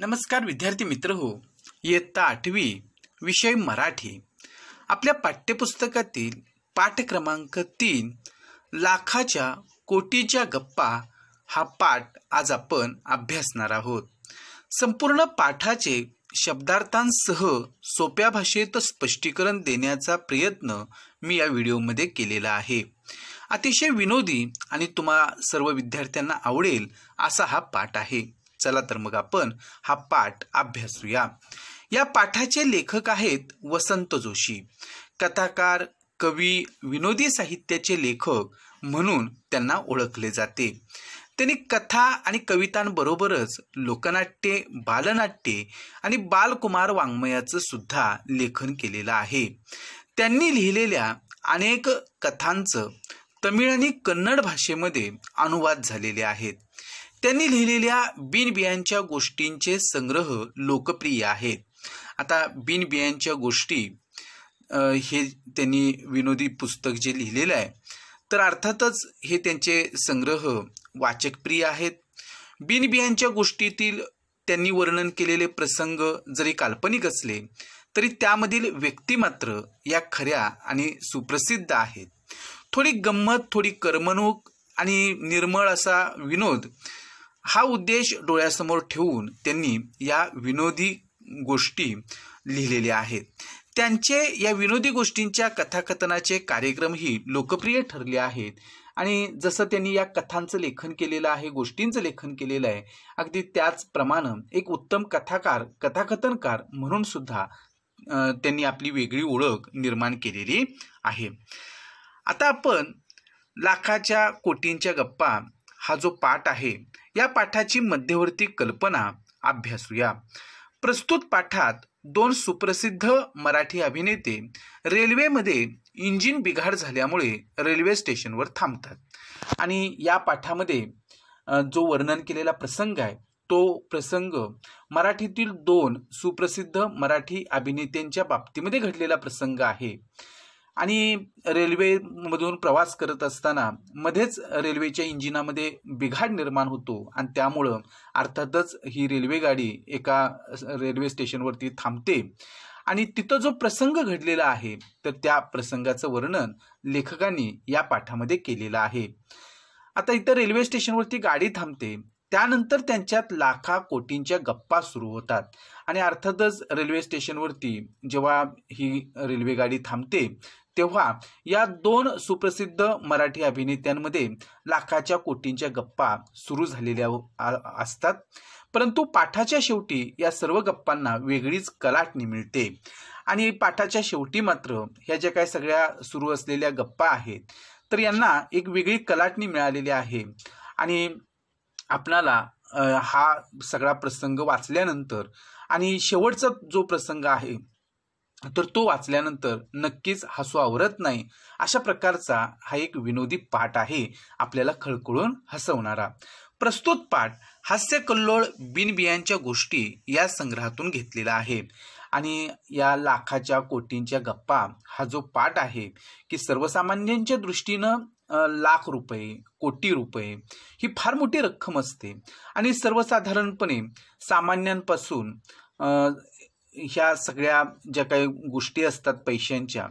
नमस्कार विद्यार्थी मित्र हो इयत्ता आठवी विषय मराठी आपल्या पाठ्यपुस्तकातील पाठ क्रमांक तीन लाखाच्या कोटीच्या गप्पा हा पाठ आज आपण अभ्यासणार आहोत संपूर्ण पाठाचे शब्दार्थांसह सोप्या भाषेत स्पष्टीकरण देण्याचा प्रयत्न मी या व्हिडिओमध्ये केलेला आहे अतिशय विनोदी आणि तुम्हा सर्व विद्यार्थ्यांना आवडेल असा हा पाठ आहे चला तर मग आपण हा पाठ अभ्यासूया या पाठाचे लेखक आहेत वसंत जोशी कथाकार कवी विनोदी साहित्याचे लेखक म्हणून त्यांना ओळखले जाते त्यांनी कथा आणि कवितांबरोबरच लोकनाट्ये बालनाट्ये आणि बालकुमार वाङ्मयाचं सुद्धा लेखन केलेलं आहे त्यांनी लिहिलेल्या अनेक कथांचं तमिळ आणि कन्नड भाषेमध्ये अनुवाद झालेले आहेत त्यांनी लिहिलेल्या बिनबियांच्या गोष्टींचे संग्रह लोकप्रिय आहेत आता बिनबियांच्या गोष्टी हे त्यांनी विनोदी पुस्तक जे लिहिलेलं आहे तर अर्थातच हे त्यांचे संग्रह वाचकप्रिय आहेत बिनबियांच्या गोष्टीतील त्यांनी वर्णन केलेले प्रसंग जरी काल्पनिक असले तरी त्यामधील व्यक्ती मात्र या खऱ्या आणि सुप्रसिद्ध आहेत थोडी गंमत थोडी करमणूक आणि निर्मळ असा विनोद हा उद्देश डोळ्यासमोर ठेवून त्यांनी या विनोदी गोष्टी लिहिलेल्या आहेत त्यांचे या विनोदी गोष्टींच्या कथाकथनाचे कार्यक्रमही लोकप्रिय ठरले आहेत आणि जसं त्यांनी या कथांचं लेखन केलेलं आहे गोष्टींचं लेखन केलेलं आहे अगदी त्याचप्रमाणे एक उत्तम कथाकार कथाकथनकार म्हणून सुद्धा त्यांनी आपली वेगळी ओळख निर्माण केलेली आहे आता आपण लाखाच्या कोटींच्या गप्पा हा जो पाठ आहे या पाठाची मध्यवर्ती कल्पना अभ्यासूया प्रस्तुत पाठात दोन सुप्रसिद्ध मराठी अभिनेते रेल्वेमध्ये इंजिन बिघाड झाल्यामुळे रेल्वे स्टेशनवर थांबतात आणि या पाठामध्ये जो वर्णन केलेला प्रसंग आहे तो प्रसंग मराठीतील दोन सुप्रसिद्ध मराठी अभिनेत्यांच्या बाबतीमध्ये घडलेला प्रसंग आहे आणि रेल्वेमधून प्रवास करत असताना मध्येच रेल्वेच्या इंजिनामध्ये बिघाड निर्माण होतो आणि त्यामुळं अर्थातच ही रेल्वे गाडी एका रेल्वे स्टेशनवरती थांबते आणि तिथं जो प्रसंग घडलेला आहे तर त्या प्रसंगाचं वर्णन लेखकांनी या पाठामध्ये केलेलं आहे आता इथं रेल्वे स्टेशनवरती गाडी थांबते त्यानंतर त्यांच्यात लाखा कोटींच्या गप्पा सुरू होतात आणि अर्थातच रेल्वे स्टेशनवरती जेव्हा ही रेल्वे गाडी थांबते तेव्हा या दोन सुप्रसिद्ध मराठी अभिनेत्यांमध्ये लाखाच्या कोटींच्या गप्पा सुरू झालेल्या असतात परंतु पाठाच्या शेवटी या सर्व गप्पांना वेगळीच कलाटणी मिळते आणि पाठाच्या शेवटी मात्र ह्या ज्या काय सगळ्या सुरू असलेल्या गप्पा आहेत तर यांना एक वेगळी कलाटणी मिळालेली आहे आणि आपणाला हा सगळा प्रसंग वाचल्यानंतर आणि शेवटचा जो प्रसंग आहे तर तो वाचल्यानंतर नक्कीच हसू आवरत नाही अशा प्रकारचा हा एक विनोदी पाठ आहे आपल्याला खळखळून हसवणारा प्रस्तुत पाठ हास्य कल्लोळ बिनबियांच्या गोष्टी या संग्रहातून घेतलेला आहे आणि या लाखाच्या कोटींच्या गप्पा हा जो पाठ आहे की सर्वसामान्यांच्या दृष्टीनं लाख रुपये कोटी रुपये ही फार मोठी रक्कम असते आणि सर्वसाधारणपणे सामान्यांपासून ह्या सगळ्या ज्या काही गोष्टी असतात पैशांच्या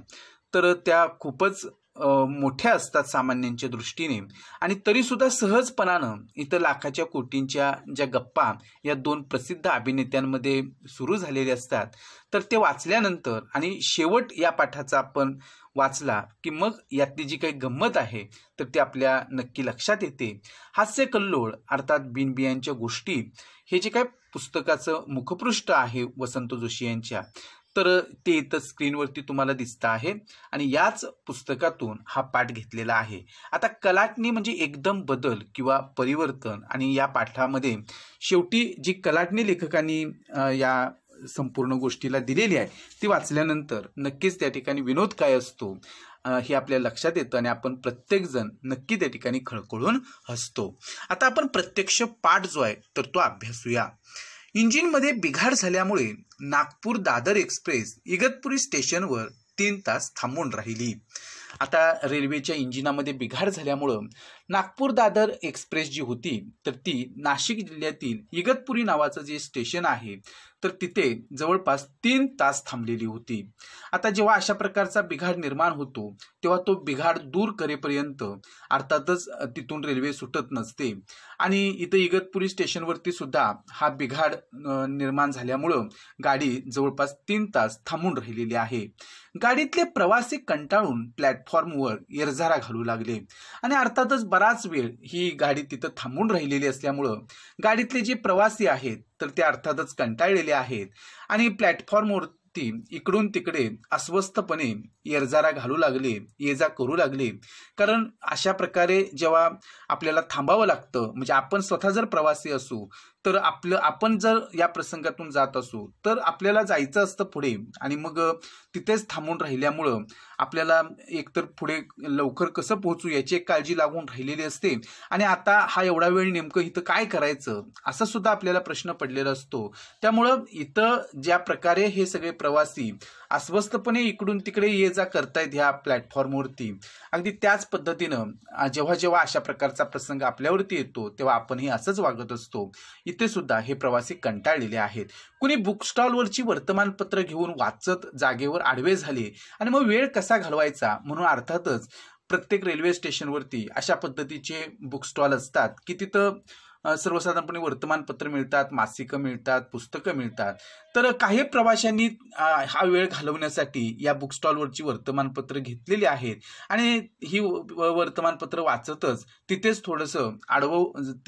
तर त्या खूपच मोठ्या असतात सामान्यांच्या दृष्टीने आणि तरीसुद्धा सहजपणानं इथं लाखाच्या कोटींच्या ज्या गप्पा या दोन प्रसिद्ध अभिनेत्यांमध्ये सुरू झालेले असतात तर ते वाचल्यानंतर आणि शेवट या पाठाचा आपण वाचला की मग यातली जी काही गंमत आहे तर ते आपल्या नक्की लक्षात येते हास्य कल्लोळ अर्थात बिनबियांच्या गोष्टी हे जे काय पुस्तकाचं मुखपृष्ठ आहे वसंत जोशी यांच्या तर ते इथं स्क्रीनवरती तुम्हाला दिसत आहे आणि याच पुस्तकातून हा पाठ घेतलेला आहे आता कलाटणी म्हणजे एकदम बदल किंवा परिवर्तन आणि या पाठामध्ये शेवटी जी कलाटणी लेखकांनी या संपूर्ण गोष्टीला दिलेली आहे ती वाचल्यानंतर नक्कीच त्या ठिकाणी विनोद काय असतो हे आपल्या लक्षात येतं आणि आपण प्रत्येकजण नक्की त्या ठिकाणी खळखळून हसतो आता आपण प्रत्यक्ष पाठ जो आहे तर तो अभ्यासूया इंजिनमध्ये बिघाड झाल्यामुळे नागपूर दादर एक्सप्रेस इगतपुरी स्टेशनवर तीन तास थांबून राहिली आता रेल्वेच्या इंजिनामध्ये बिघाड झाल्यामुळं नागपूर दादर एक्सप्रेस जी होती तर ती नाशिक जिल्ह्यातील इगतपुरी नावाचं जे स्टेशन आहे तर तिथे जवळपास तीन तास थांबलेली होती आता जेव्हा अशा प्रकारचा बिघाड निर्माण होतो तेव्हा तो बिघाड दूर करेपर्यंत अर्थातच तिथून रेल्वे सुटत नसते आणि इथं इगतपुरी स्टेशनवरती सुद्धा हा बिघाड निर्माण झाल्यामुळं गाडी जवळपास तीन तास थांबून राहिलेली आहे गाडीतले प्रवासी कंटाळून प्लॅटफॉर्मवर येरझारा घालू लागले आणि अर्थातच बराच वेळ ही गाडी तिथं थांबून राहिलेली असल्यामुळं गाडीतले जे प्रवासी आहेत तर ते अर्थातच कंटाळलेले आहेत आणि प्लॅटफॉर्मवरती इकडून तिकडे अस्वस्थपणे येरजारा घालू लागले ये जा करू लागले कारण अशा प्रकारे जेव्हा आपल्याला थांबावं लागतं म्हणजे आपण स्वतः जर प्रवासी असू तर आपलं आपण जर या प्रसंगातून जात असू तर आपल्याला जायचं असतं पुढे आणि मग तिथेच थांबून राहिल्यामुळं आपल्याला एकतर पुढे लवकर कसं पोहोचू याची एक काळजी लागून राहिलेली असते आणि आता हा एवढा वेळ नेमकं इथं काय करायचं असं सुद्धा आपल्याला प्रश्न पडलेला असतो त्यामुळं इथं ज्या प्रकारे हे सगळे प्रवासी अस्वस्थपणे इकडून तिकडे ये जा करतायत ह्या प्लॅटफॉर्मवरती अगदी त्याच पद्धतीनं जेव्हा जेव्हा अशा प्रकारचा प्रसंग आपल्यावरती येतो तेव्हा आपणही असंच वागत असतो तिथे सुद्धा हे प्रवासी कंटाळलेले आहेत कुणी बुकस्टॉलवरची वर्तमानपत्र घेऊन वाचत जागेवर आडवे झाले आणि मग वेळ कसा घालवायचा म्हणून अर्थातच प्रत्येक रेल्वे स्टेशनवरती अशा पद्धतीचे बुकस्टॉल असतात की तिथं सर्वसाधारणपणे वर्तमानपत्र मिळतात मासिकं मिळतात पुस्तकं मिळतात तर काही प्रवाशांनी हा वेळ घालवण्यासाठी या बुकस्टॉलवरची वर्तमानपत्र घेतलेली आहेत आणि ही वर्तमानपत्र वाचतच तिथेच थोडंसं आडव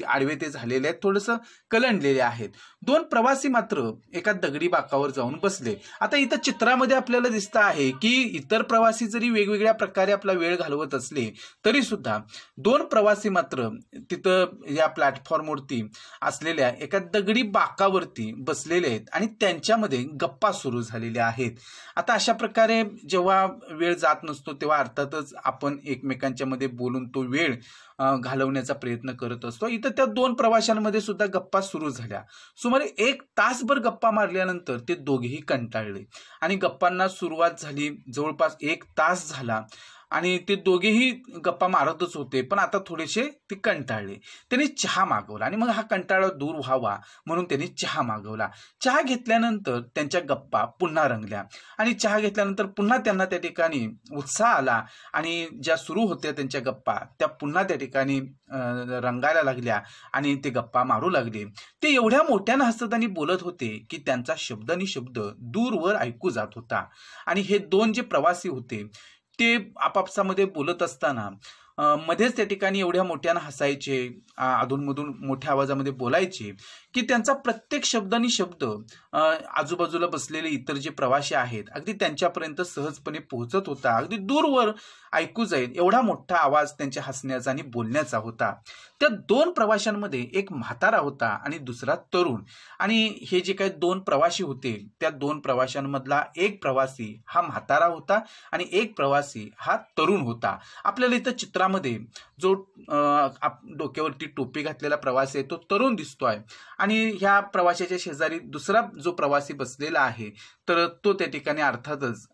आडवे ते झालेले आहेत थोडंसं कलंडलेले आहेत दोन प्रवासी मात्र एका दगडी बाकावर जाऊन बसले आता इथं चित्रामध्ये आपल्याला दिसत आहे की इतर प्रवासी जरी वेगवेगळ्या प्रकारे आपला वेळ घालवत असले तरी सुद्धा दोन प्रवासी मात्र तिथं या प्लॅटफॉर्मवरती असलेल्या एका दगडी बाकावरती बसलेले आहेत आणि त्यांच्या यांच्यामध्ये गप्पा सुरू झालेल्या आहेत आता अशा प्रकारे जेव्हा वेळ जात नसतो तेव्हा अर्थातच आपण एकमेकांच्या मध्ये बोलून तो वेळ घालवण्याचा प्रयत्न करत असतो इथं त्या दोन प्रवाशांमध्ये सुद्धा गप्पा सुरू झाल्या सुमारे एक तासभर गप्पा मारल्यानंतर ते दोघेही कंटाळले आणि गप्पांना सुरुवात झाली जवळपास एक तास झाला आणि ते दोघेही गप्पा मारतच होते पण आता थोडेसे ते कंटाळले त्यांनी चहा मागवला आणि मग हा कंटाळा दूर व्हावा म्हणून त्यांनी चहा मागवला चहा घेतल्यानंतर त्यांच्या गप्पा पुन्हा रंगल्या आणि चहा घेतल्यानंतर पुन्हा त्यांना त्या ठिकाणी उत्साह आला आणि ज्या सुरू होत्या त्यांच्या गप्पा त्या पुन्हा त्या ठिकाणी रंगायला लागल्या आणि ते गप्पा मारू लागले ते एवढ्या मोठ्यानं हसत आणि बोलत होते की त्यांचा शब्द आणि शब्द दूरवर ऐकू जात होता आणि हे दोन जे प्रवासी होते ते आपापसामध्ये बोलत असताना मध्येच त्या ठिकाणी एवढ्या मोठ्यानं हसायचे अधूनमधून मोठ्या आवाजामध्ये बोलायचे की त्यांचा प्रत्येक आणि शब्द आजूबाजूला बसलेले इतर जे प्रवासी आहेत अगदी त्यांच्यापर्यंत सहजपणे पोहोचत होता अगदी दूरवर ऐकू जाईल एवढा मोठा आवाज त्यांच्या हसण्याचा आणि बोलण्याचा होता त्या दोन प्रवाशांमध्ये एक म्हातारा होता आणि दुसरा तरुण आणि हे जे काही दोन प्रवासी होते त्या दोन प्रवाशांमधला एक प्रवासी हा म्हातारा होता आणि एक प्रवासी हा तरुण होता आपल्याला इथं चित्रामध्ये जो डोक्यावरती टोपी घातलेला प्रवासी आहे तो तरुण दिसतोय आणि ह्या प्रवाशाच्या शेजारी दुसरा जो प्रवासी बसलेला आहे तर तो त्या ठिकाणी अर्थातच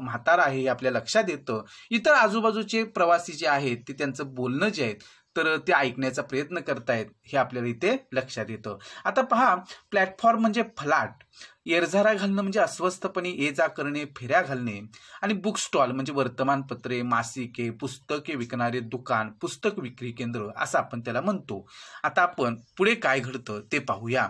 म्हातार आहे हे आपल्या लक्षात येतं इतर आजूबाजूचे प्रवासी जे आहेत ते त्यांचं बोलणं जे आहेत तर ते ऐकण्याचा प्रयत्न करतायत हे आपल्याला इथे लक्षात येतं आता पहा प्लॅटफॉर्म म्हणजे फलाट एरझारा घालणं म्हणजे अस्वस्थपणे ये जा करणे फेऱ्या घालणे आणि बुक स्टॉल म्हणजे वर्तमानपत्रे मासिके पुस्तके विकणारे दुकान पुस्तक विक्री केंद्र असं आपण त्याला म्हणतो आता आपण पुढे काय घडतं ते पाहूया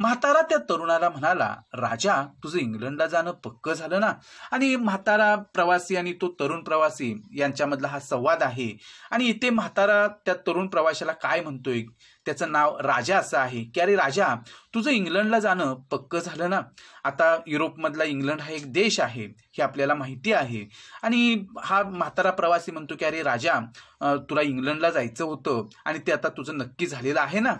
म्हातारा त्या तरुणाला म्हणाला राजा तुझं इंग्लंडला जाणं पक्क झालं ना आणि म्हातारा प्रवासी आणि तो तरुण प्रवासी यांच्यामधला हा संवाद आहे आणि इथे म्हातारा त्या तरुण प्रवाशाला काय म्हणतोय त्याचं नाव राजा असं आहे की अरे राजा तुझं इंग्लंडला जाणं पक्क झालं ना आता युरोपमधला इंग्लंड हा एक देश आहे हे आपल्याला माहिती आहे आणि हा म्हातारा प्रवासी म्हणतो की अरे राजा तुला इंग्लंडला जायचं होतं आणि ते आता तुझं नक्की झालेलं आहे ना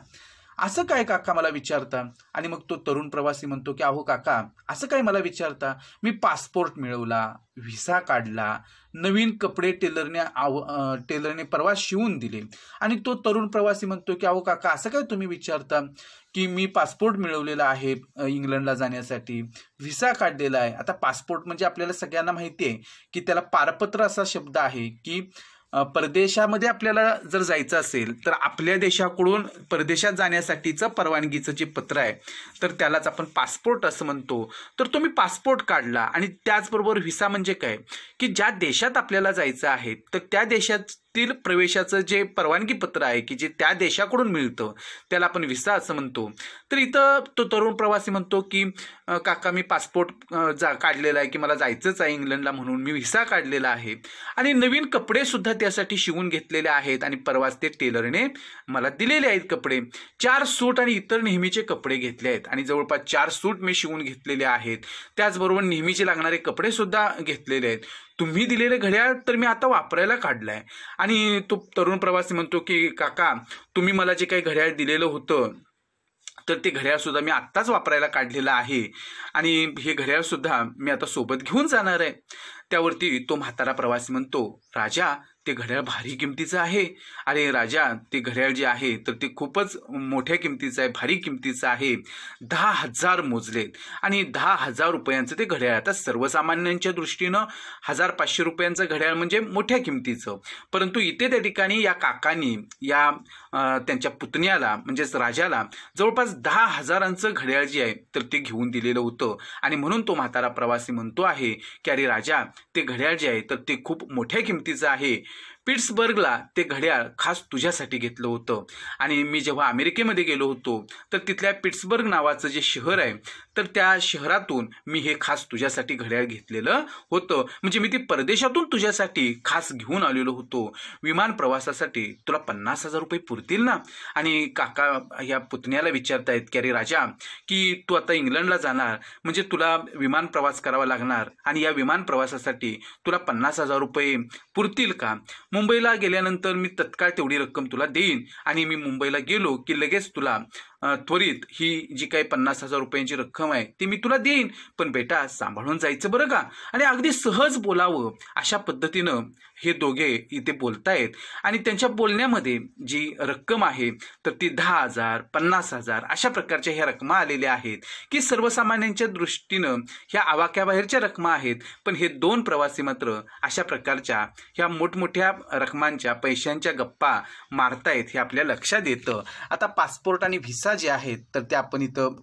असं काय काका मला विचारता आणि मग तो तरुण प्रवासी म्हणतो की अहो काका असं काय मला विचारता मी पासपोर्ट मिळवला व्हिसा काढला नवीन कपडे टेलरने आव टेलरने प्रवास शिवून दिले आणि तो तरुण प्रवासी म्हणतो की अहो काका असं काय तुम्ही विचारता की मी पासपोर्ट मिळवलेला आहे इंग्लंडला जाण्यासाठी व्हिसा काढलेला आहे आता पासपोर्ट म्हणजे आपल्याला सगळ्यांना माहिती आहे की त्याला पारपत्र असा शब्द आहे की परदेशामध्ये आपल्याला जर जायचं असेल तर आपल्या देशाकडून परदेशात जाण्यासाठीचं परवानगीचं जे पत्र आहे तर त्यालाच आपण पासपोर्ट असं म्हणतो तर तुम्ही पासपोर्ट काढला आणि त्याचबरोबर व्हिसा म्हणजे काय की ज्या देशात आपल्याला जायचं आहे तर त्या देशात तील प्रवेशाचं जे परवानगी पत्र आहे की जे त्या देशाकडून मिळतं त्याला आपण विसा असं म्हणतो तर इथं तो तरुण प्रवासी म्हणतो की काका मी पासपोर्ट जा काढलेला आहे की मला जायचंच आहे इंग्लंडला म्हणून मी व्हिसा काढलेला आहे आणि नवीन कपडे सुद्धा त्यासाठी शिवून घेतलेले आहेत आणि परवाच ते टेलरने मला दिलेले आहेत कपडे चार सूट आणि इतर नेहमीचे कपडे घेतले आहेत आणि जवळपास चार सूट मी शिवून घेतलेले आहेत त्याचबरोबर नेहमीचे लागणारे कपडे सुद्धा घेतलेले आहेत तुम्ही दिलेले घड्याळ तर मी आता वापरायला काढलाय आहे आणि तो तरुण प्रवासी म्हणतो की काका तुम्ही मला जे काही घड्याळ दिलेलं होतं तर ते घड्याळसुद्धा मी आत्ताच वापरायला काढलेलं आहे आणि हे घड्याळसुद्धा मी आता सोबत घेऊन जाणार आहे त्यावरती तो म्हातारा प्रवासी म्हणतो राजा ते घड्याळ भारी किमतीचं आहे अरे राजा ते घड्याळ जे आहे तर ते खूपच मोठ्या किमतीचं आहे भारी किमतीचं आहे दहा हजार मोजलेत आणि दहा हजार रुपयांचं ते घड्याळ आता सर्वसामान्यांच्या दृष्टीनं हजार पाचशे रुपयांचं घड्याळ म्हणजे मोठ्या किमतीचं परंतु इथे त्या ठिकाणी या काकांनी या त्यांच्या पुतण्याला म्हणजेच राजाला जवळपास दहा हजारांचं घड्याळ जे आहे तर ते घेऊन दिलेलं होतं आणि म्हणून तो म्हातारा प्रवासी म्हणतो आहे की अरे राजा ते घड्याळ जे आहे तर ते खूप मोठ्या किमतीचं आहे पिट्सबर्गला ते घड्याळ खास तुझ्यासाठी घेतलं होतं आणि मी जेव्हा अमेरिकेमध्ये गेलो होतो तर तिथल्या पिट्सबर्ग नावाचं जे शहर आहे तर त्या शहरातून मी हे खास तुझ्यासाठी घड्याळ घेतलेलं होतं म्हणजे मी ते परदेशातून तुझ्यासाठी खास घेऊन आलेलो होतो विमान प्रवासासाठी तुला पन्नास हजार रुपये पुरतील ना आणि काका या पुतण्याला विचारतायत की अरे राजा की तू आता इंग्लंडला जाणार म्हणजे तुला विमान प्रवास करावा लागणार आणि या विमान प्रवासासाठी तुला पन्नास हजार रुपये पुरतील का मुंबईला गेल्यानंतर मी तत्काळ तेवढी रक्कम तुला देईन आणि मी मुंबईला गेलो की लगेच तुला त्वरित ही जी काही पन्नास हजार रुपयांची रक्कम आहे ती मी तुला देईन पण बेटा सांभाळून जायचं बरं का आणि अगदी सहज बोलावं अशा पद्धतीनं हे दोघे इथे बोलतायत आणि त्यांच्या बोलण्यामध्ये जी रक्कम आहे तर ती दहा हजार पन्नास हजार अशा प्रकारच्या ह्या रकमा आलेल्या आहेत की सर्वसामान्यांच्या दृष्टीनं ह्या आवाक्याबाहेरच्या रकमा आहेत पण हे दोन प्रवासी मात्र अशा प्रकारच्या ह्या मोठमोठ्या रकमांच्या पैशांच्या गप्पा मारतायत हे आपल्या लक्षात येतं आता पासपोर्ट आणि व्हिसा जे आहेत तर ते आपण इथं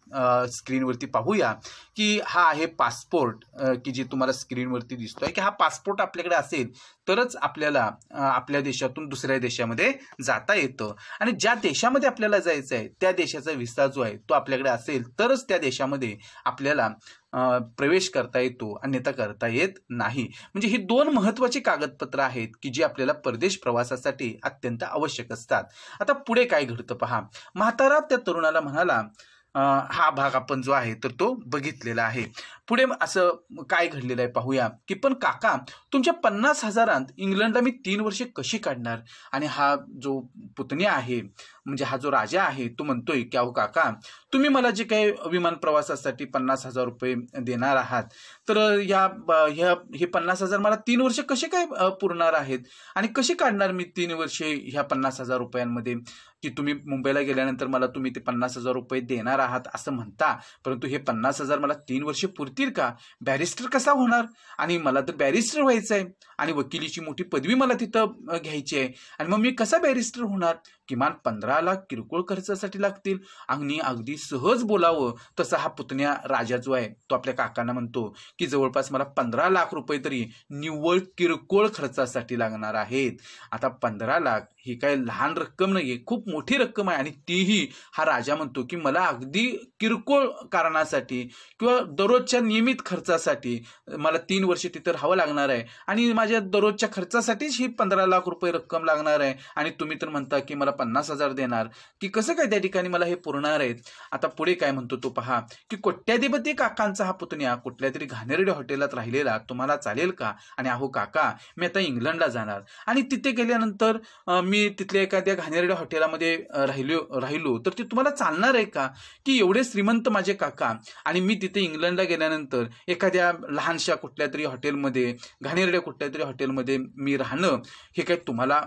स्क्रीनवरती पाहूया की हा आहे पासपोर्ट की जे तुम्हाला स्क्रीनवरती दिसतोय की हा पासपोर्ट आपल्याकडे असेल तरच आपल्याला आपल्या देशातून दुसऱ्या देशामध्ये जाता येतं आणि ज्या देशामध्ये आपल्याला जायचं आहे त्या देशाचा विसा जो आहे तो आपल्याकडे असेल तरच त्या देशामध्ये आपल्याला प्रवेश करता येतो अन्यथा करता येत नाही म्हणजे ही दोन महत्वाची कागदपत्रं आहेत की जी आपल्याला परदेश प्रवासासाठी अत्यंत आवश्यक असतात आता पुढे काय घडतं पहा म्हातारा त्या तरुणाला म्हणाला हा भाग आपण जो आहे तर तो बघितलेला आहे पुढे असं काय घडलेलं आहे पाहूया की पण काका तुमच्या पन्नास हजारांत इंग्लंडला मी तीन वर्षे कशी काढणार आणि हा जो पुतण्या आहे म्हणजे हा जो राजा आहे तो म्हणतोय की अहो काका तुम्ही मला जे काही विमान प्रवासासाठी पन्नास हजार रुपये देणार आहात तर या ह्या हे पन्नास हजार मला तीन वर्षे कसे काय पुरणार आहेत आणि कसे काढणार मी तीन वर्षे ह्या पन्नास हजार रुपयांमध्ये की तुम्ही मुंबईला गेल्यानंतर मला तुम्ही ते पन्नास हजार रुपये देणार आहात असं म्हणता परंतु हे पन्नास हजार मला तीन वर्ष पुरतील का बॅरिस्टर कसा होणार आणि मला तर बॅरिस्टर व्हायचं आहे आणि वकिलीची मोठी पदवी मला तिथं घ्यायची आहे आणि मग मी कसा बॅरिस्टर होणार किमान पंधरा लाख किरकोळ खर्चासाठी लागतील आणि अगदी सहज बोलावं तसा हा पुतण्या राजा जो आहे तो आपल्या काकांना म्हणतो की जवळपास मला पंधरा लाख रुपये तरी निव्वळ किरकोळ खर्चासाठी लागणार आहेत आता पंधरा लाख ही काय लहान रक्कम नाही खूप मोठी रक्कम आहे आणि तीही हा राजा म्हणतो की मला अगदी किरकोळ कारणासाठी किंवा दररोजच्या नियमित खर्चासाठी मला तीन वर्ष तिथं राहावं लागणार आहे आणि माझ्या दररोजच्या खर्चासाठीच ही पंधरा लाख रुपये रक्कम लागणार आहे आणि तुम्ही तर म्हणता की मला पन्नास हजार देणार की कसं काय त्या ठिकाणी मला हे पुरणार आहेत आता पुढे काय म्हणतो तो पहा की कोट्याधिपती काकांचा हा पुतण्या कुठल्या तरी घाणेरड्या हॉटेलात राहिलेला तुम्हाला चालेल का आणि अहो काका मी आता इंग्लंडला जाणार आणि तिथे गेल्यानंतर तुम्ही तिथल्या एखाद्या घाणेरड्या हॉटेलामध्ये राहिलो राहिलो तर ते तुम्हाला चालणार आहे का की एवढे श्रीमंत माझे काका आणि मी तिथे इंग्लंडला गेल्यानंतर एखाद्या लहानशा कुठल्या तरी हॉटेलमध्ये घाणेरड्या कुठल्या तरी हॉटेलमध्ये मी राहणं हे काही तुम्हाला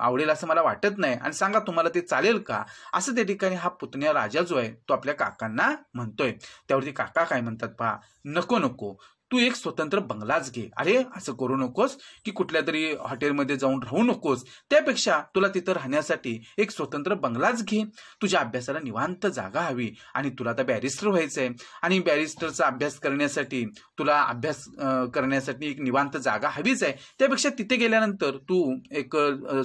आवडेल असं मला वाटत नाही आणि सांगा तुम्हाला ते चालेल का असं त्या ठिकाणी हा पुतण्या राजा जो आहे तो आपल्या काकांना म्हणतोय त्यावरती काका काय म्हणतात पहा नको नको तू एक स्वतंत्र बंगलाच घे अरे असं करू नकोस की कुठल्या तरी हॉटेलमध्ये जाऊन राहू नकोस त्यापेक्षा तुला तिथं राहण्यासाठी एक स्वतंत्र बंगलाच घे तुझ्या अभ्यासाला निवांत जागा हवी आणि तुला आता बॅरिस्टर व्हायचं आहे आणि बॅरिस्टरचा अभ्यास करण्यासाठी तुला अभ्यास करण्यासाठी एक निवांत जागा हवीच आहे त्यापेक्षा तिथे गेल्यानंतर तू एक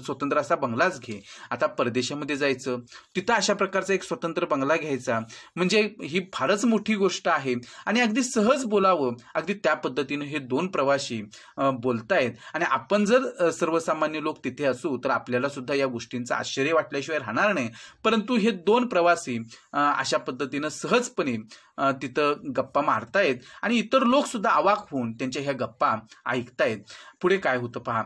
स्वतंत्र असा बंगलाच घे आता परदेशामध्ये जायचं तिथं अशा प्रकारचा एक स्वतंत्र बंगला घ्यायचा म्हणजे ही फारच मोठी गोष्ट आहे आणि अगदी सहज बोलावं अगदी त्या पद्धतीनं हे दोन प्रवासी बोलतायत आणि आपण जर सर्वसामान्य लोक तिथे असू तर आपल्याला सुद्धा या गोष्टींचं आश्चर्य वाटल्याशिवाय राहणार नाही परंतु हे दोन प्रवासी अशा पद्धतीनं सहजपणे तिथं गप्पा मारतायत आणि इतर लोकसुद्धा आवाक होऊन त्यांच्या ह्या गप्पा ऐकतायत पुढे काय होतं पहा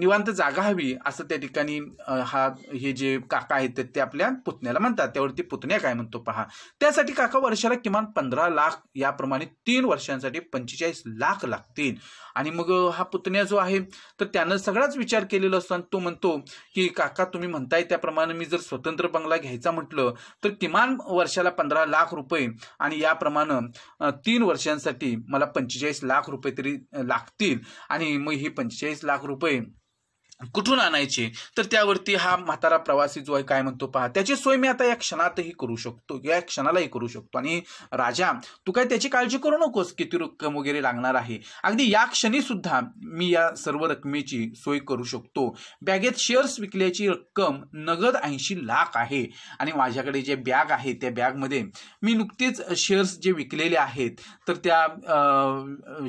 निवांत जागा हवी असं त्या ठिकाणी हा हे जे काका आहेत ते आपल्या पुतण्याला म्हणतात त्यावरती पुतण्या काय म्हणतो पहा त्यासाठी काका वर्षाला किमान पंधरा लाख याप्रमाणे तीन वर्षांसाठी पंचेचाळीस लाख लागतील आणि मग हा पुतण्या जो आहे तर त्यानं सगळाच विचार केलेला असतो तो म्हणतो की काका तुम्ही म्हणताय त्याप्रमाणे मी जर स्वतंत्र बंगला घ्यायचा म्हटलं तर किमान वर्षाला पंधरा लाख रुपये आणि याप्रमाणे तीन वर्षांसाठी मला पंचेचाळीस लाख रुपये तरी लागतील आणि मग ही पंचेचाळीस लाख रुपये कुठून आणायचे तर त्यावरती हा म्हातारा प्रवासी जो आहे काय म्हणतो पहा त्याची सोय मी आता या क्षणातही करू शकतो या क्षणालाही करू शकतो आणि राजा तू काय त्याची काळजी करू नकोस किती रक्कम वगैरे लागणार आहे अगदी या क्षणी सुद्धा मी या सर्व रकमेची सोय करू शकतो बॅगेत शेअर्स विकल्याची रक्कम नगद ऐंशी लाख आहे आणि माझ्याकडे जे बॅग आहे त्या बॅगमध्ये मी नुकतीच शेअर्स जे विकलेले आहेत तर त्या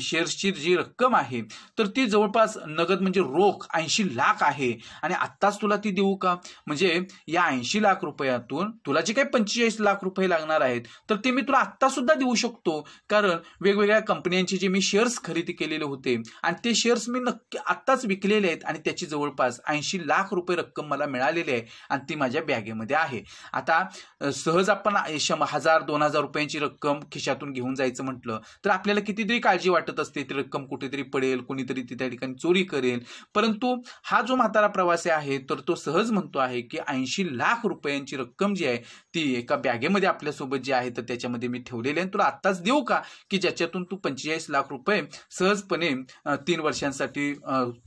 शेअर्सची जी रक्कम आहे तर ती जवळपास नगद म्हणजे रोख ऐंशी लाख लाख आहे आणि आत्ताच तुला ती देऊ का म्हणजे या ऐंशी लाख रुपयातून तुला जे काही पंचेचाळीस लाख रुपये लागणार आहेत तर ते मी तुला आत्ता सुद्धा देऊ शकतो कारण वेगवेगळ्या कंपन्यांचे जे मी शेअर्स खरेदी केलेले होते आणि ते शेअर्स मी नक्की आत्ताच विकलेले आहेत आणि त्याची जवळपास ऐंशी लाख रुपये रक्कम मला मिळालेली आहे आणि ती माझ्या बॅगेमध्ये आहे आता सहज आपण हजार दोन हजार रुपयांची रक्कम खिशातून घेऊन जायचं म्हटलं तर आपल्याला कितीतरी काळजी वाटत असते ती रक्कम कुठेतरी पडेल कोणीतरी त्या ठिकाणी चोरी करेल परंतु हा जो म्हातारा प्रवासी आहे तर तो सहज म्हणतो आहे की ऐंशी लाख रुपयांची रक्कम जी आहे ती एका बॅगेमध्ये आपल्यासोबत जी आहे तर त्याच्यामध्ये मी ठेवलेली आहे तुला आत्ताच देऊ का की ज्याच्यातून तू पंचेचाळीस लाख रुपये सहजपणे तीन वर्षांसाठी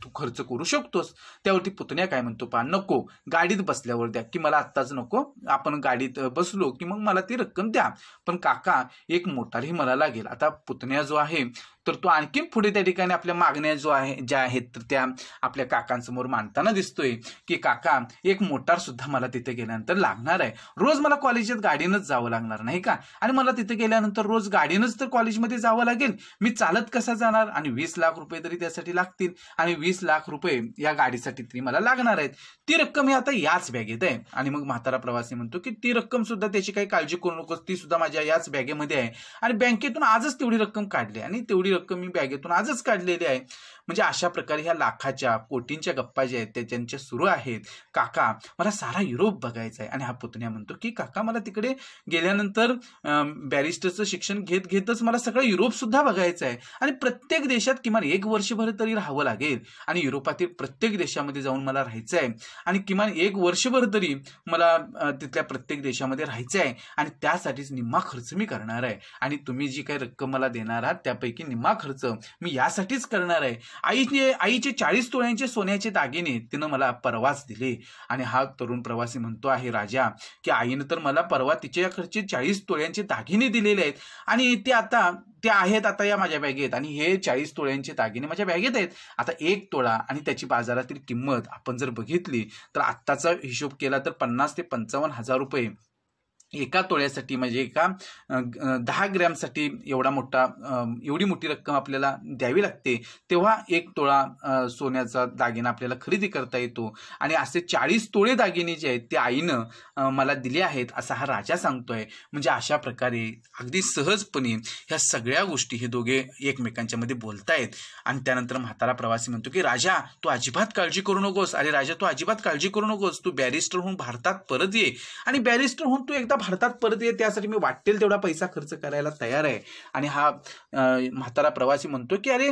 तू खर्च करू शकतोस त्यावरती पुतण्या काय म्हणतो पा नको गाडीत बसल्यावर द्या की मला आत्ताच नको आपण गाडीत बसलो की मग मला ती रक्कम द्या पण काका एक मोटारही मला लागेल आता पुतण्या जो आहे तर तो आणखीन पुढे त्या ठिकाणी आपल्या मागण्या जो आहे ज्या आहेत तर त्या आपल्या काकांसमोर मांडताना दिसतोय की काका एक मोटार सुद्धा मला तिथे गेल्यानंतर लागणार आहे रोज मला कॉलेजात गाडीनंच जावं लागणार नाही का आणि मला तिथे गेल्यानंतर रोज गाडीनंच तर कॉलेजमध्ये जावं लागेल मी चालत कसा जाणार आणि वीस लाख रुपये तरी त्यासाठी लागतील आणि वीस लाख रुपये या गाडीसाठी तरी मला लागणार आहेत ती रक्कम ही आता याच बॅगेत आहे आणि मग म्हातारा प्रवासी म्हणतो की ती रक्कम सुद्धा त्याची काही काळजी करू नकोस ती सुद्धा माझ्या याच बॅगेमध्ये आहे आणि बँकेतून आजच तेवढी रक्कम काढली आणि तेवढी रक्कम मी बँकेतून आजच काढलेली आहे म्हणजे अशा प्रकारे ह्या लाखाच्या कोटींच्या गप्पा ज्या आहेत त्या सुरू आहेत काका मला सारा युरोप बघायचा आहे आणि हा पुतण्या म्हणतो की काका मला तिकडे गेल्यानंतर बॅरिस्टरचं शिक्षण घेत घेतच मला सगळं युरोप सुद्धा बघायचं आहे आणि प्रत्येक देशात किमान एक वर्षभर तरी राहावं लागेल आणि युरोपातील प्रत्येक देशामध्ये जाऊन मला राहायचं आहे आणि किमान एक वर्षभर तरी मला तिथल्या प्रत्येक देशामध्ये राहायचं आहे आणि त्यासाठीच निम्मा खर्च मी करणार आहे आणि तुम्ही जी काही रक्कम मला देणार आहात त्यापैकी निम्मा खर्च मी यासाठीच करणार आहे आईचे आईचे चाळीस तोळ्यांचे सोन्याचे दागिने तिनं मला परवाच दिले आणि हा तरुण प्रवासी म्हणतो आहे राजा की आईनं तर मला परवा तिच्याकडचे चाळीस तोळ्यांचे दागिने दिलेले आहेत आणि ते आता ते आहेत आता या माझ्या बॅगेत आणि हे चाळीस तोळ्यांचे दागिने माझ्या बॅगेत आहेत आता एक तोळा आणि त्याची बाजारातील किंमत आपण जर बघितली तर आत्ताचा हिशोब केला तर पन्नास ते पंचावन्न हजार रुपये एका तोळ्यासाठी म्हणजे एका दहा ग्रॅमसाठी एवढा मोठा एवढी मोठी रक्कम आपल्याला द्यावी लागते तेव्हा एक तोळा सोन्याचा दागिना आपल्याला खरेदी करता येतो आणि असे चाळीस तोळे दागिने जे आहेत ते आईनं मला दिले आहेत असा हा राजा सांगतोय म्हणजे अशा प्रकारे अगदी सहजपणे ह्या सगळ्या गोष्टी हे दोघे एकमेकांच्या मध्ये बोलतायत आणि त्यानंतर म्हातारा प्रवासी म्हणतो की राजा तू अजिबात काळजी करू नकोस अरे राजा तू अजिबात काळजी करू नकोस तू बॅरिस्टर होऊन भारतात परत ये आणि बॅरिस्टर होऊन तू एकदा भारतात परत येईल त्यासाठी मी वाटेल तेवढा पैसा खर्च करायला तयार आहे आणि हा म्हातारा प्रवासी म्हणतो की अरे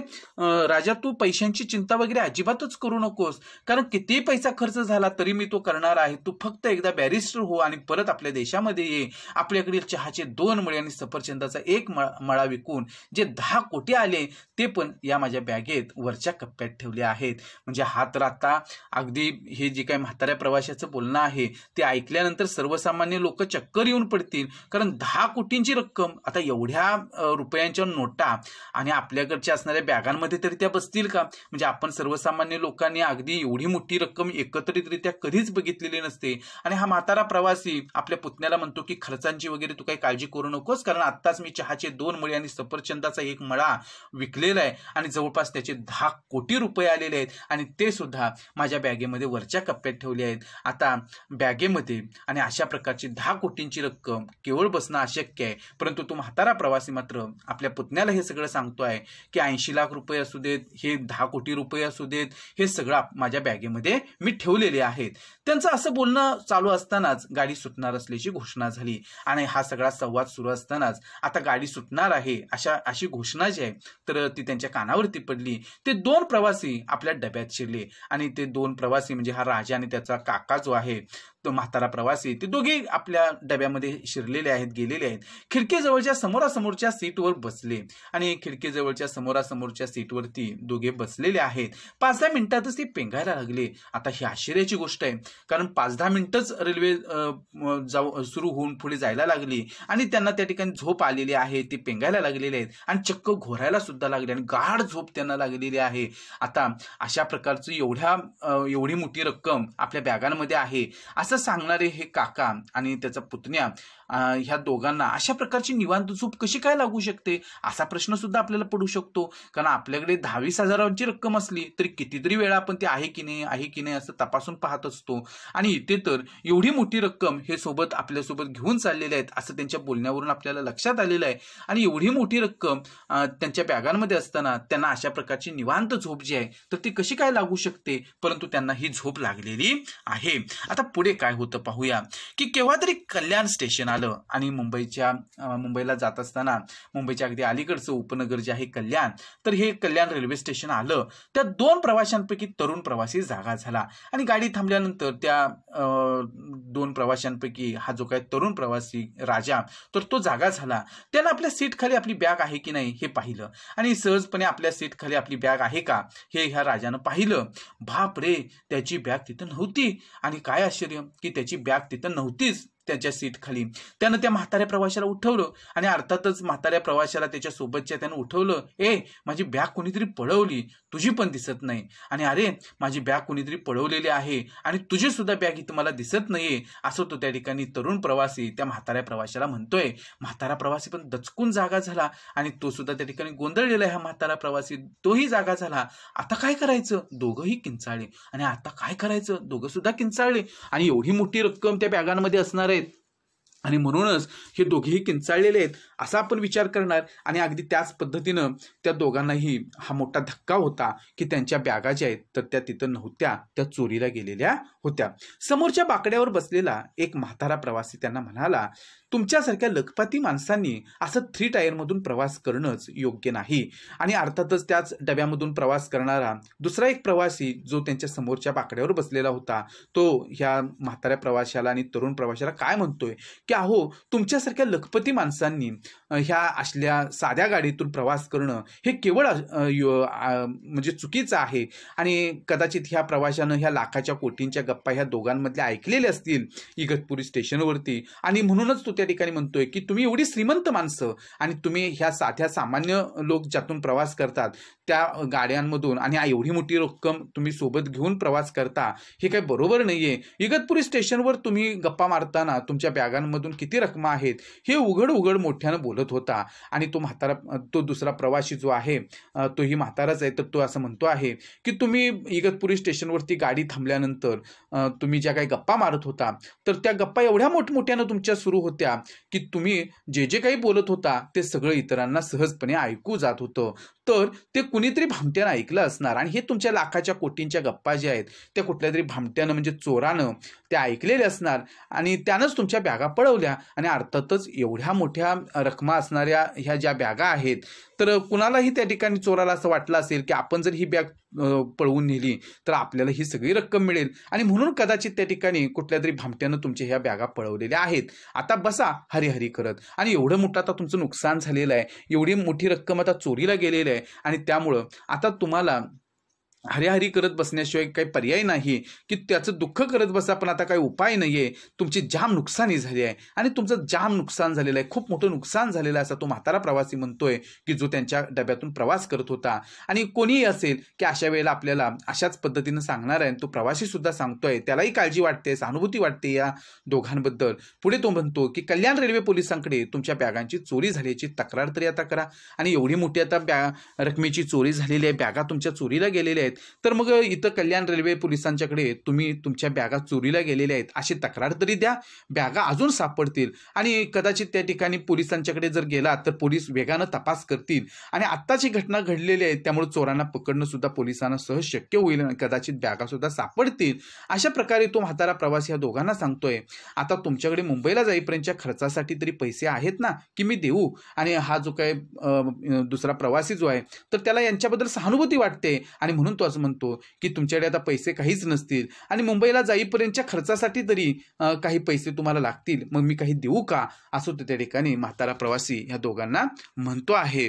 राजा तू पैशांची चिंता वगैरे अजिबातच करू नकोस कारण कितीही पैसा खर्च झाला तरी मी तो करणार आहे तू फक्त एकदा बॅरिस्टर हो आणि परत आपल्या देशामध्ये ये आपल्याकडील चहाचे दोन मळे आणि सफरचंदाचा एक मळा विकून जे दहा कोटी आले ते पण या माझ्या बॅगेत वरच्या कप्प्यात ठेवले आहेत म्हणजे हा तर आता अगदी हे जे काही म्हाताऱ्या प्रवाशाचं बोलणं आहे ते ऐकल्यानंतर सर्वसामान्य लोक चक्क चक्कर येऊन पडतील कारण दहा कोटींची रक्कम आता एवढ्या रुपयांच्या नोटा आणि आपल्याकडच्या असणाऱ्या बॅगांमध्ये तरी त्या बसतील का म्हणजे आपण सर्वसामान्य लोकांनी अगदी एवढी मोठी रक्कम एकत्रितरित्या कधीच बघितलेली नसते आणि हा म्हातारा प्रवासी आपल्या पुतण्याला म्हणतो की खर्चांची वगैरे तू काही काळजी करू नकोस कारण आत्ताच मी चहाचे दोन मळी आणि सफरचंदाचा एक मळा विकलेला आहे आणि जवळपास त्याचे दहा कोटी रुपये आलेले आहेत आणि ते सुद्धा माझ्या बॅगेमध्ये वरच्या कप्प्यात ठेवले आहेत आता बॅगेमध्ये आणि अशा प्रकारचे दहा कोटी पावतींची रक्कम केवळ बसणं अशक्य आहे परंतु तो म्हातारा प्रवासी मात्र आपल्या पुतण्याला हे सगळं सांगतो आहे की ऐंशी लाख रुपये असू देत हे दहा कोटी रुपये असू देत हे सगळं माझ्या बॅगेमध्ये मी ठेवलेले आहेत त्यांचं असं बोलणं चालू असतानाच गाडी सुटणार असल्याची घोषणा झाली आणि हा सगळा संवाद सुरू असतानाच आता गाडी सुटणार आहे अशा अशी घोषणा जी आहे तर ती त्यांच्या कानावरती पडली ते दोन प्रवासी आपल्या डब्यात शिरले आणि ते दोन प्रवासी म्हणजे हा राजा आणि त्याचा काका जो आहे तो म्हातारा प्रवासी ते दोघे आपल्या डब्यामध्ये शिरलेले आहेत गेलेले आहेत खिडकीजवळच्या समोरासमोरच्या सीटवर बसले आणि खिडकीजवळच्या समोरासमोरच्या सीटवरती दोघे बसलेले आहेत पाच दहा मिनिटातच ते पेंगायला लागले आता ही आश्चर्याची गोष्ट आहे कारण पाच दहा मिनिटच रेल्वे जाऊ सुरू होऊन पुढे जायला लागली आणि त्यांना त्या ठिकाणी झोप आलेली आहे ती पेंगायला लागलेले आहेत आणि चक्क घोरायला सुद्धा लागले आणि गाढ झोप त्यांना लागलेली आहे आता अशा प्रकारची एवढ्या एवढी मोठी रक्कम आपल्या बॅगांमध्ये आहे असं सांगणारे हे काका आणि त्याचा पुत्र дня ह्या दोघांना अशा प्रकारची निवांत झोप कशी काय लागू शकते असा प्रश्न सुद्धा आपल्याला पडू शकतो कारण आपल्याकडे दहावीस हजारांची रक्कम असली तरी कितीतरी वेळा आपण ते आहे की नाही आहे की नाही असं तपासून पाहत असतो आणि इथे तर एवढी मोठी रक्कम हे सोबत आपल्यासोबत घेऊन चाललेले आहेत असं त्यांच्या बोलण्यावरून आपल्याला लक्षात आलेलं आहे आणि एवढी मोठी रक्कम त्यांच्या बॅगांमध्ये असताना त्यांना अशा प्रकारची निवांत झोप जी आहे तर ती कशी काय लागू शकते परंतु त्यांना ही झोप लागलेली आहे आता पुढे काय होतं पाहूया की केव्हा तरी कल्याण स्टेशन आलं झालं आणि मुंबईच्या मुंबईला जात असताना मुंबईच्या अगदी अलीकडचं उपनगर जे आहे कल्याण तर हे कल्याण रेल्वे स्टेशन आलं त्या दोन प्रवाशांपैकी तरुण प्रवासी जागा झाला आणि गाडी थांबल्यानंतर त्या दोन प्रवाशांपैकी हा जो काय तरुण प्रवासी राजा तर तो जागा झाला त्यानं आपल्या सीट खाली आपली बॅग आहे की नाही हे पाहिलं आणि सहजपणे आपल्या सीट खाली आपली बॅग आहे का हे ह्या राजानं पाहिलं बाप रे त्याची बॅग तिथं नव्हती आणि काय आश्चर्य की त्याची बॅग तिथं नव्हतीच त्याच्या सीट खाली त्यानं त्या म्हाताऱ्या प्रवाशाला उठवलं आणि अर्थातच म्हाताऱ्या प्रवाशाला त्याच्या सोबतच्या त्यानं उठवलं ए माझी बॅग कोणीतरी पळवली तुझी पण दिसत नाही आणि अरे माझी बॅग कोणीतरी पळवलेली आहे आणि तुझी सुद्धा बॅग इथं मला दिसत नाहीये असं तो त्या ठिकाणी तरुण प्रवासी त्या म्हाताऱ्या प्रवाशाला म्हणतोय म्हातारा प्रवासी पण दचकून जागा झाला आणि तो सुद्धा त्या ठिकाणी गोंधळलेला हा म्हातारा प्रवासी तोही जागा झाला आता काय करायचं दोघंही किंचाळले आणि आता काय करायचं दोघं सुद्धा किंचाळले आणि एवढी मोठी रक्कम त्या बॅगांमध्ये असणार आहे आणि म्हणूनच हे दोघेही किंचाळलेले आहेत असा आपण विचार करणार आणि अगदी त्याच पद्धतीनं त्या दोघांनाही हा मोठा धक्का होता की त्यांच्या बॅगा ज्या आहेत तर त्या तिथं नव्हत्या त्या चोरीला गेलेल्या होत्या समोरच्या बाकड्यावर बसलेला एक म्हातारा प्रवासी त्यांना म्हणाला तुमच्यासारख्या लखपाती माणसांनी असं थ्री टायरमधून प्रवास करणंच योग्य नाही आणि अर्थातच त्याच डब्यामधून प्रवास करणारा दुसरा एक प्रवासी जो त्यांच्या समोरच्या बाकड्यावर बसलेला होता तो ह्या म्हाताऱ्या प्रवाशाला आणि तरुण प्रवाशाला काय म्हणतोय की अहो तुमच्यासारख्या लखपती माणसांनी ह्या असल्या साध्या गाडीतून प्रवास करणं हे केवळ म्हणजे चुकीचं आहे आणि कदाचित ह्या प्रवाशानं ह्या लाखाच्या कोटींच्या गप्पा ह्या दोघांमधल्या ऐकलेल्या असतील इगतपुरी स्टेशनवरती आणि म्हणूनच तो त्या ठिकाणी म्हणतोय की तुम्ही एवढी श्रीमंत माणसं आणि तुम्ही ह्या साध्या सामान्य लोक ज्यातून प्रवास करतात त्या गाड्यांमधून आणि एवढी मोठी रक्कम तुम्ही सोबत घेऊन प्रवास करता हे काही बरोबर नाही आहे इगतपुरी स्टेशनवर तुम्ही गप्पा मारताना तुमच्या बॅगांमधून किती रकमा आहेत हे उघड उघड मोठ्यानं बोलत होता आणि तो म्हातारा तो दुसरा प्रवासी जो आहे तोही म्हाताराच आहे तर तो असं म्हणतो आहे की तुम्ही इगतपुरी स्टेशनवरती गाडी थांबल्यानंतर तुम्ही ज्या काही गप्पा मारत होता तर त्या गप्पा एवढ्या मोठमोठ्यानं तुमच्या सुरू होत्या की तुम्ही जे जे काही बोलत होता ते सगळं इतरांना सहजपणे ऐकू जात होतं तर ते कुणीतरी भामट्यानं ऐकलं असणार आणि हे तुमच्या लाखाच्या कोटींच्या गप्पा ज्या आहेत त्या कुठल्या तरी भामट्यानं म्हणजे चोरानं त्या ऐकलेले असणार आणि त्यानंच तुमच्या बॅगा पळवल्या आणि अर्थातच एवढ्या मोठ्या रकमा असणाऱ्या ह्या ज्या बॅगा आहेत तर कुणालाही त्या ठिकाणी चोराला असं वाटलं असेल की आपण जर ही बॅग पळवून नेली तर आपल्याला ही सगळी रक्कम मिळेल आणि म्हणून कदाचित त्या ठिकाणी कुठल्या तरी भामट्यानं तुमच्या ह्या बॅगा पळवलेल्या आहेत आता बसा हरिहरी करत आणि एवढं मोठं आता तुमचं नुकसान झालेलं आहे एवढी मोठी रक्कम आता चोरीला गेलेली आहे आणि त्यामुळं आता तुम्हाला हरिहरी करत बसण्याशिवाय काही पर्याय नाही की त्याचं दुःख करत बसा पण आता काही उपाय नाही आहे तुमची जाम नुकसानी झाली आहे आणि तुमचं जाम नुकसान झालेलं आहे खूप मोठं नुकसान झालेलं आहे असा तो म्हातारा प्रवासी म्हणतोय की जो त्यांच्या डब्यातून प्रवास करत होता आणि कोणीही असेल की अशा वेळेला आपल्याला अशाच पद्धतीनं सांगणार आहे तो प्रवासी सुद्धा सांगतोय त्यालाही काळजी वाटते सहानुभूती वाटते या दोघांबद्दल पुढे तो म्हणतो की कल्याण रेल्वे पोलिसांकडे तुमच्या बॅगांची चोरी झाल्याची तक्रार तरी आता करा आणि एवढी मोठी आता बॅ रकमेची चोरी झालेली आहे बॅगा तुमच्या चोरीला गेलेल्या आहेत आहेत तर मग इथं कल्याण रेल्वे पोलिसांच्याकडे तुम्ही तुमच्या बॅगा चोरीला गेलेल्या आहेत अशी तक्रार तरी द्या बॅगा अजून सापडतील आणि कदाचित त्या ठिकाणी पोलिसांच्याकडे जर गेला तर पोलीस वेगानं तपास करतील आणि आत्ताची घटना घडलेली आहे त्यामुळे चोरांना पकडणं सुद्धा पोलिसांना सहज शक्य होईल आणि कदाचित बॅगा सुद्धा सापडतील अशा प्रकारे तो म्हातारा प्रवासी या दोघांना सांगतोय आता तुमच्याकडे मुंबईला जाईपर्यंतच्या खर्चासाठी तरी पैसे आहेत ना की मी देऊ आणि हा जो काय दुसरा प्रवासी जो आहे तर त्याला यांच्याबद्दल सहानुभूती वाटते आणि म्हणून असं म्हणतो की तुमच्याकडे आता पैसे काहीच नसतील आणि मुंबईला जाईपर्यंतच्या खर्चासाठी तरी काही पैसे तुम्हाला लागतील मग मी काही देऊ का असं तो त्या ठिकाणी म्हातारा प्रवासी या दोघांना म्हणतो आहे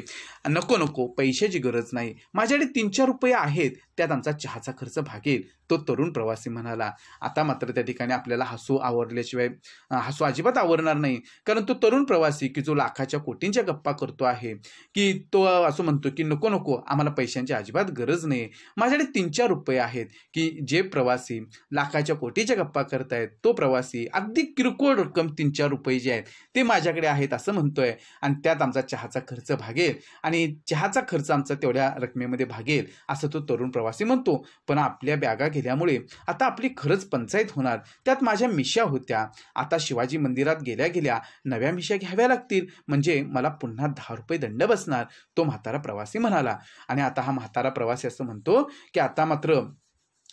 नको नको पैशाची गरज नाही माझ्याकडे तीन चार रुपये आहेत त्यात आमचा चहाचा खर्च भागेल तो तरुण प्रवासी म्हणाला आता मात्र त्या ठिकाणी आपल्याला हसू आवरल्याशिवाय हसू अजिबात आवरणार नाही कारण तो तरुण प्रवासी की जो लाखाच्या कोटींच्या गप्पा करतो आहे की तो असं म्हणतो की नको नको आम्हाला पैशांची अजिबात गरज नाही माझ्याकडे तीन चार रुपये आहेत की जे प्रवासी लाखाच्या कोटीच्या गप्पा करतायत तो प्रवासी अगदी किरकोळ रक्कम तीन चार रुपये जे आहेत ते माझ्याकडे आहेत असं म्हणतोय आणि त्यात आमचा चहाचा खर्च भागेल आणि चहाचा खर्च आमचा तेवढ्या रकमेमध्ये भागेल असं तो तरुण प्रवासी प्रवासी म्हणतो पण आपल्या बॅगा गेल्यामुळे आता आपली खरंच पंचायत होणार त्यात माझ्या मिशा होत्या आता शिवाजी मंदिरात गेल्या गेल्या नव्या मिशा घ्याव्या लागतील म्हणजे मला पुन्हा दहा रुपये दंड बसणार तो म्हातारा प्रवासी म्हणाला आणि आता हा म्हातारा प्रवासी असं म्हणतो की आता मात्र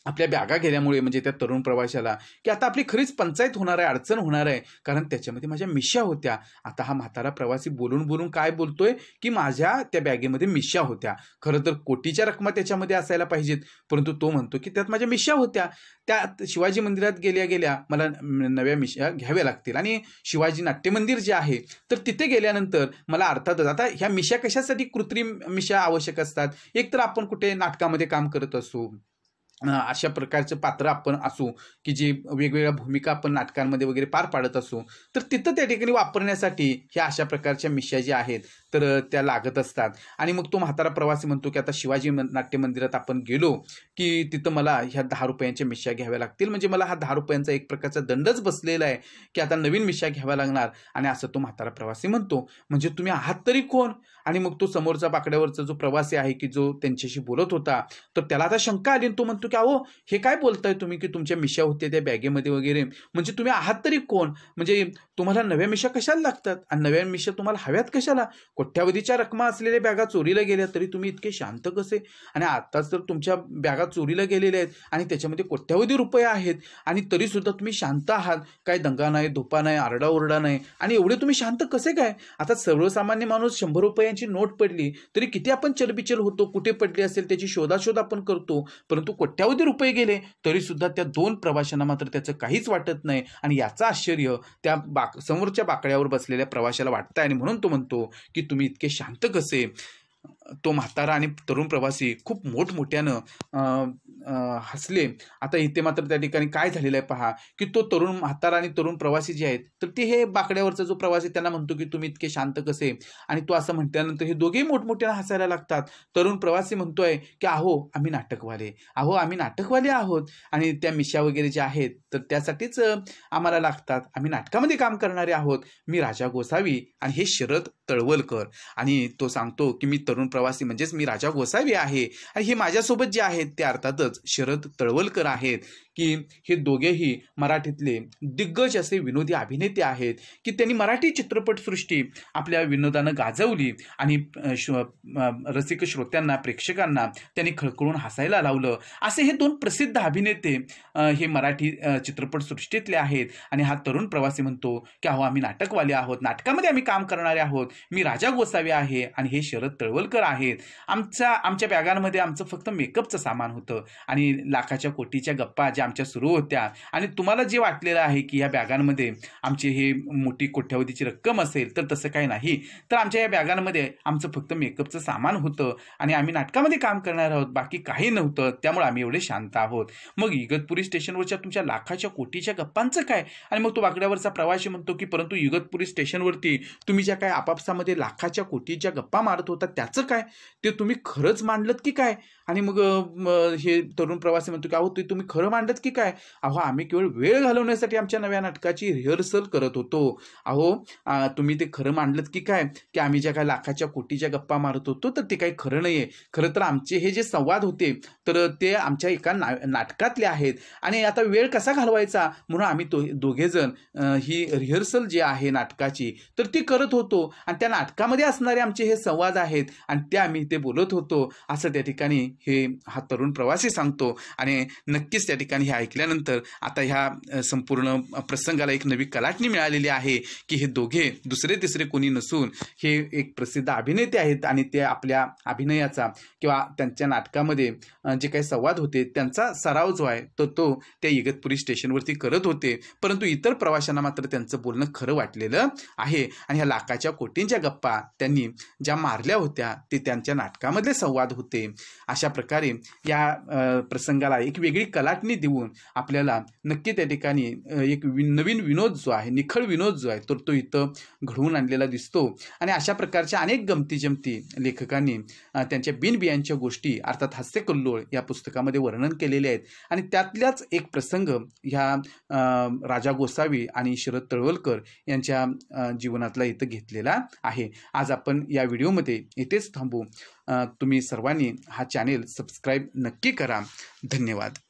आपल्या बॅगा गेल्यामुळे म्हणजे त्या तरुण प्रवाशाला की आता आपली खरीच पंचायत होणार आहे अडचण होणार आहे कारण त्याच्यामध्ये माझ्या मिश्या होत्या आता हा म्हातारा प्रवासी बोलून बोलून काय बोलतोय की माझ्या त्या बॅगेमध्ये मिश्या होत्या खरं तर कोटीच्या रकमा त्याच्यामध्ये असायला पाहिजेत परंतु तो म्हणतो की त्यात माझ्या मिशा होत्या त्यात शिवाजी मंदिरात गेल्या गेल्या मला नव्या मिशा घ्याव्या लागतील आणि शिवाजी नाट्य मंदिर जे आहे तर तिथे गेल्यानंतर मला अर्थातच आता ह्या मिशा कशासाठी कृत्रिम मिशा आवश्यक असतात एकतर आपण कुठे नाटकामध्ये काम करत असू अशा प्रकारचं पात्र आपण असू की जे वेगवेगळ्या भूमिका आपण नाटकांमध्ये वगैरे पार पाडत असू तर तिथं त्या ठिकाणी वापरण्यासाठी ह्या अशा प्रकारच्या मिश्या ज्या आहेत तर त्या लागत असतात आणि मग तो म्हातारा प्रवासी म्हणतो की आता शिवाजी नाट्य मंदिरात आपण गेलो की तिथं मला ह्या दहा रुपयांच्या मिश्या घ्याव्या लागतील म्हणजे मला हा दहा रुपयांचा एक प्रकारचा दंडच बसलेला आहे की आता नवीन मिश्या घ्याव्या लागणार आणि असं तो म्हातारा प्रवासी म्हणतो म्हणजे तुम्ही आहात तरी कोण आणि मग तो समोरचा बाकड्यावरचा जो प्रवासी आहे की जो त्यांच्याशी बोलत होता तर त्याला आता शंका आली तो म्हणतो की अहो हे काय बोलताय तुम्ही की तुमच्या मिशा होत्या त्या बॅगेमध्ये वगैरे म्हणजे तुम्ही आहात तरी कोण म्हणजे तुम्हाला नव्या मिशा कशाला लागतात आणि नव्या मिशा तुम्हाला हव्यात कशाला कोट्यावधीच्या रकमा असलेल्या बॅगा चोरीला गेल्या तरी तुम्ही इतके शांत कसे आणि आत्ताच तर तुमच्या बॅगा चोरीला गेलेल्या आहेत आणि त्याच्यामध्ये कोट्यावधी रुपये आहेत आणि तरी सुद्धा तुम्ही शांत आहात काय दंगा नाही धुपा नाही आरडाओरडा नाही आणि एवढे तुम्ही शांत कसे काय आता सर्वसामान्य माणूस शंभर रुपयांची नोट पडली तरी किती आपण चलबिचल होतो कुठे पडली असेल त्याची शोधाशोध आपण करतो परंतु कोट्या कोट्यावधी रुपये गेले तरीसुद्धा त्या दोन प्रवाशांना मात्र त्याचं काहीच वाटत नाही आणि याचं आश्चर्य त्या बाक समोरच्या बाकड्यावर बसलेल्या प्रवाशाला वाटतं आणि म्हणून तो म्हणतो की तुम्ही इतके शांत कसे तो म्हातारा आणि तरुण प्रवासी खूप मोठमोठ्यानं हसले आता इथे मात्र त्या ठिकाणी काय झालेलं आहे पहा की तो तरुण म्हातारा आणि तरुण प्रवासी जे आहेत तर ते हे बाकड्यावरचा जो प्रवासी त्यांना म्हणतो की तुम्ही इतके शांत कसे आणि तो असं म्हटल्यानंतर हे दोघेही मोठमोठ्यानं हसायला लागतात तरुण प्रवासी म्हणतोय की अहो आम्ही नाटकवाले अहो आम्ही नाटकवाले आहोत आणि त्या मिशा वगैरे ज्या आहेत तर त्यासाठीच आम्हाला लागतात आम्ही नाटकामध्ये काम करणारे आहोत मी राजा गोसावी आणि हे शरद तळवलकर आणि तो सांगतो की मी तरुण प्रवासी म्हणजेच मी राजा गोसावी आहे आणि हे माझ्यासोबत जे आहेत ते अर्थातच शरद तळवलकर आहेत की हे दोघेही मराठीतले दिग्गज असे विनोदी अभिनेते आहेत की त्यांनी मराठी चित्रपटसृष्टी आपल्या विनोदानं गाजवली आणि रसिक श्रोत्यांना प्रेक्षकांना त्यांनी खळखळून हसायला लावलं असे हे दोन प्रसिद्ध अभिनेते हे मराठी चित्रपटसृष्टीतले आहेत आणि हा तरुण प्रवासी म्हणतो की अहो आम्ही नाटकवाले आहोत नाटकामध्ये आम्ही काम करणारे आहोत मी राजा गोसावी आहे आणि हे शरद तळवलकर सुंदर आहेत आमचा आमच्या बॅगांमध्ये आमचं फक्त मेकअपचं सामान होतं आणि लाखाच्या कोटीच्या गप्पा ज्या आमच्या सुरू होत्या आणि तुम्हाला जे वाटलेलं आहे की ह्या बॅगांमध्ये आमची हे मोठी कोठ्यावधीची रक्कम असेल तर तसं काही नाही तर आमच्या या बॅगांमध्ये आमचं फक्त मेकअपचं सामान होतं आणि आम्ही नाटकामध्ये काम करणार आहोत बाकी काही नव्हतं त्यामुळे आम्ही एवढे शांत आहोत मग इगतपुरी स्टेशनवरच्या तुमच्या लाखाच्या कोटीच्या गप्पांचं काय आणि मग तो वाकड्यावरचा प्रवासी म्हणतो की परंतु इगतपुरी स्टेशनवरती तुम्ही ज्या काय आपापसामध्ये लाखाच्या कोटीच्या गप्पा मारत होता त्याचं काय ते तुम्ही खरंच मांडलत की काय आणि मग हे तरुण प्रवासी म्हणतो की अहो ते तुम्ही खरं मांडत की काय अहो आम्ही केवळ वेळ घालवण्यासाठी आमच्या नव्या नाटकाची रिहर्सल करत होतो अहो तुम्ही ते खरं मांडलत की काय की आम्ही ज्या काय लाखाच्या कोटीच्या गप्पा मारत होतो तर ते काही खरं नाही आहे खरं तर आमचे हे जे संवाद होते तर ते आमच्या एका नाटकातले आहेत आणि आता वेळ कसा घालवायचा म्हणून आम्ही तो दोघेजण ही रिहर्सल जी आहे नाटकाची तर ती करत होतो आणि त्या नाटकामध्ये असणारे आमचे हे संवाद आहेत आणि आणि त्या आम्ही इथे बोलत होतो असं त्या ठिकाणी हे हा तरुण प्रवासी सांगतो आणि नक्कीच त्या ठिकाणी हे ऐकल्यानंतर आता ह्या संपूर्ण प्रसंगाला एक नवी कलाटणी मिळालेली आहे की हे दोघे दुसरे तिसरे कोणी नसून हे एक प्रसिद्ध अभिनेते आहेत आणि ते आपल्या अभिनयाचा किंवा त्यांच्या नाटकामध्ये जे काही संवाद होते त्यांचा सराव जो आहे तो तो त्या इगतपुरी स्टेशनवरती करत होते परंतु इतर प्रवाशांना मात्र त्यांचं बोलणं खरं वाटलेलं आहे आणि ह्या लाखाच्या कोटींच्या गप्पा त्यांनी ज्या मारल्या होत्या ते त्यांच्या नाटकामधले संवाद होते अशा प्रकारे या प्रसंगाला एक वेगळी कलाटणी देऊन आपल्याला नक्की त्या ठिकाणी एक नवीन विनोद जो आहे निखळ विनोद जो आहे तर तो इथं घडवून आणलेला दिसतो आणि अशा प्रकारच्या अनेक गमती जमती लेखकांनी त्यांच्या बिनबियांच्या गोष्टी अर्थात हास्यकल्लोळ या पुस्तकामध्ये वर्णन केलेले आहेत आणि त्यातल्याच एक प्रसंग ह्या राजा गोसावी आणि शरद तळवलकर यांच्या जीवनातला इथं घेतलेला आहे आज आपण या व्हिडिओमध्ये इथेच थांबू तुम्ही सर्वांनी हा चॅनेल सबस्क्राईब नक्की करा धन्यवाद